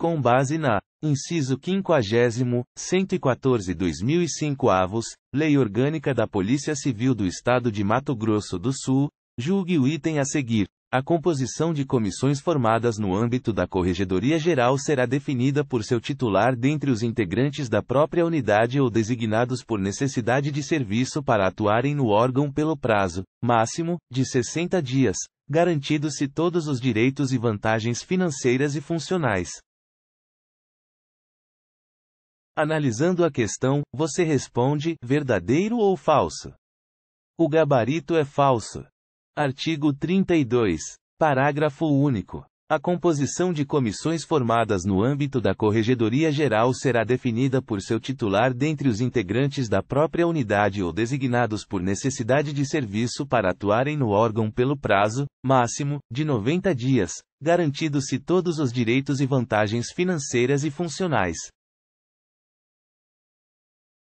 com base na inciso 50 114 2005 Lei Orgânica da Polícia Civil do Estado de Mato Grosso do Sul, julgue o item a seguir. A composição de comissões formadas no âmbito da Corregedoria Geral será definida por seu titular dentre os integrantes da própria unidade ou designados por necessidade de serviço para atuarem no órgão pelo prazo, máximo, de 60 dias, garantidos-se todos os direitos e vantagens financeiras e funcionais. Analisando a questão, você responde: verdadeiro ou falso? O gabarito é falso. Artigo 32. Parágrafo único. A composição de comissões formadas no âmbito da Corregedoria Geral será definida por seu titular dentre os integrantes da própria unidade ou designados por necessidade de serviço para atuarem no órgão pelo prazo, máximo, de 90 dias, garantidos-se todos os direitos e vantagens financeiras e funcionais,